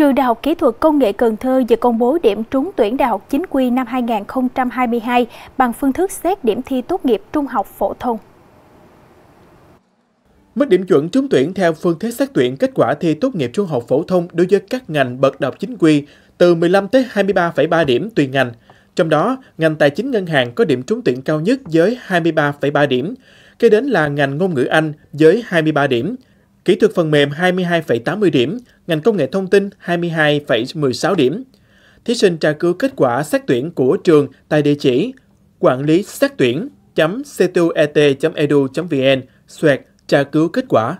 Trường Đại học Kỹ thuật Công nghệ Cần Thơ vừa công bố điểm trúng tuyển đại học chính quy năm 2022 bằng phương thức xét điểm thi tốt nghiệp trung học phổ thông. Mức điểm chuẩn trúng tuyển theo phương thức xét tuyển kết quả thi tốt nghiệp trung học phổ thông đối với các ngành bậc đại học chính quy từ 15 tới 23,3 điểm tùy ngành. Trong đó, ngành tài chính ngân hàng có điểm trúng tuyển cao nhất với 23,3 điểm, kế đến là ngành ngôn ngữ Anh với 23 điểm, kỹ thuật phần mềm 22,80 điểm, ngành công nghệ thông tin 22,16 điểm. Thí sinh tra cứu kết quả xét tuyển của trường tại địa chỉ quản lý xét tuyển.ctuet.edu.vn e e xoẹt tra cứu kết quả